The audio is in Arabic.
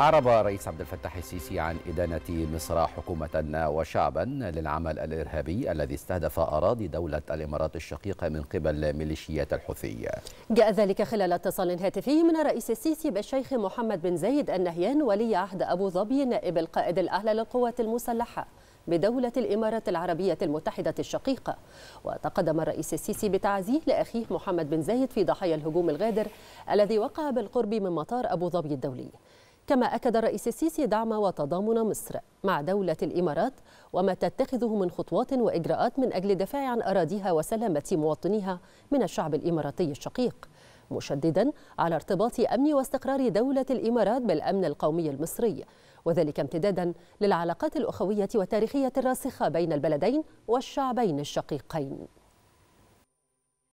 حارب رئيس عبد الفتاح السيسي عن إدانة مصر حكومة وشعبا للعمل الإرهابي الذي استهدف أراضي دولة الإمارات الشقيقة من قبل ميليشيات الحوثية جاء ذلك خلال اتصال هاتفي من الرئيس السيسي بالشيخ محمد بن زايد النهيان ولي عهد أبو ظبي نائب القائد الأعلى للقوات المسلحة بدولة الإمارات العربية المتحدة الشقيقة وتقدم الرئيس السيسي بتعزيه لأخيه محمد بن زايد في ضحايا الهجوم الغادر الذي وقع بالقرب من مطار أبو ظبي الدولي كما أكد الرئيس السيسي دعم وتضامن مصر مع دولة الإمارات وما تتخذه من خطوات وإجراءات من أجل الدفاع عن أراضيها وسلامة مواطنيها من الشعب الإماراتي الشقيق مشددا على ارتباط أمن واستقرار دولة الإمارات بالأمن القومي المصري وذلك امتدادا للعلاقات الأخوية والتاريخية الراسخة بين البلدين والشعبين الشقيقين